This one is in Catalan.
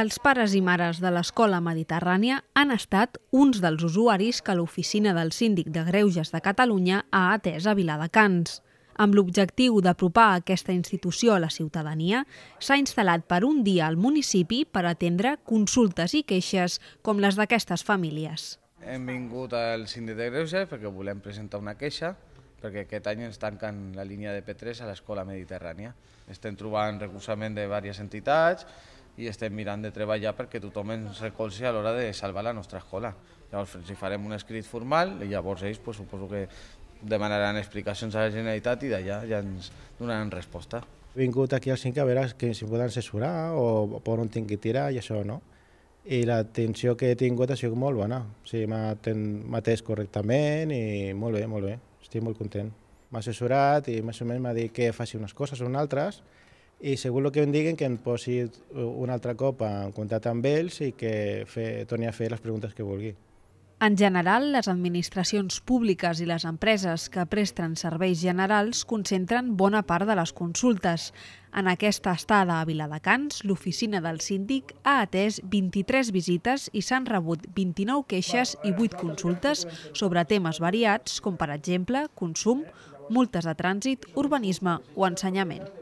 Els pares i mares de l'Escola Mediterrània han estat uns dels usuaris que l'oficina del síndic de Greuges de Catalunya ha atès a Viladecans. Amb l'objectiu d'apropar aquesta institució a la ciutadania, s'ha instal·lat per un dia al municipi per atendre consultes i queixes com les d'aquestes famílies. Hem vingut al síndic de Greuges perquè volem presentar una queixa perquè aquest any ens tanquen la línia de P3 a l'Escola Mediterrània. Estem trobant recursament de diverses entitats, i estem mirant de treballar perquè tothom ens recolzi a l'hora de salvar la nostra escola. Llavors, si farem un escrit formal, i llavors ells pues, suposo que demanaran explicacions a la Generalitat i d'allà ja ens donaran resposta. He vingut aquí al 5 a veure que si poden assessorar o per on tinc que tirar i això, no? I l'atenció que he tingut ha sigut molt bona. O sigui, m'ha atès correctament i molt bé, molt bé. Estic molt content. M'ha assessorat i més o menys m'ha dit que faci unes coses o unes altres i segur el que em diguin que em posi eh, un altre cop en contacte amb ells i que fe, torni a fer les preguntes que vulgui. En general, les administracions públiques i les empreses que presten serveis generals concentren bona part de les consultes. En aquesta estada a Viladecans, l'oficina del síndic ha atès 23 visites i s'han rebut 29 queixes i 8 consultes sobre temes variats com, per exemple, consum, multes de trànsit, urbanisme o ensenyament.